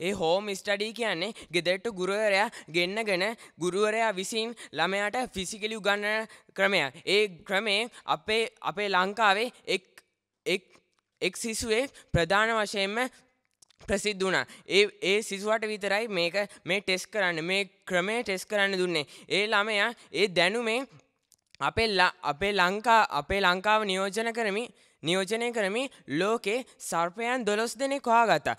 ඒ හෝම study කියන්නේ ගෙදෙට්ට ගුරුවරයා ගෙන්න්නගෙන ගුරුවරයා විසින් ළමයාට ෆිසිකලි උගන්න ක්‍රමයක්. ඒ ක්‍රමේ අපේ අපේ ලංකාවේ එක් සිසුවේ ප්‍රධාන වශයෙන්ම ප්‍රසිද්ධ වුණා. ඒ ඒ සිසුවට විතරයි මේක මේ ටෙස් කරන්න මේ ක්‍රමේ ටෙස් කරන්න දුන්නේ. ඒ ළමයා ඒ දැනුමේ අපේ අපේ ලංකා අපේ ලංකාව නියෝජන කරමි නියෝජනය කරමි ලෝකේ සර්පයන් දොළොස් දෙනෙ කොහා ගතා.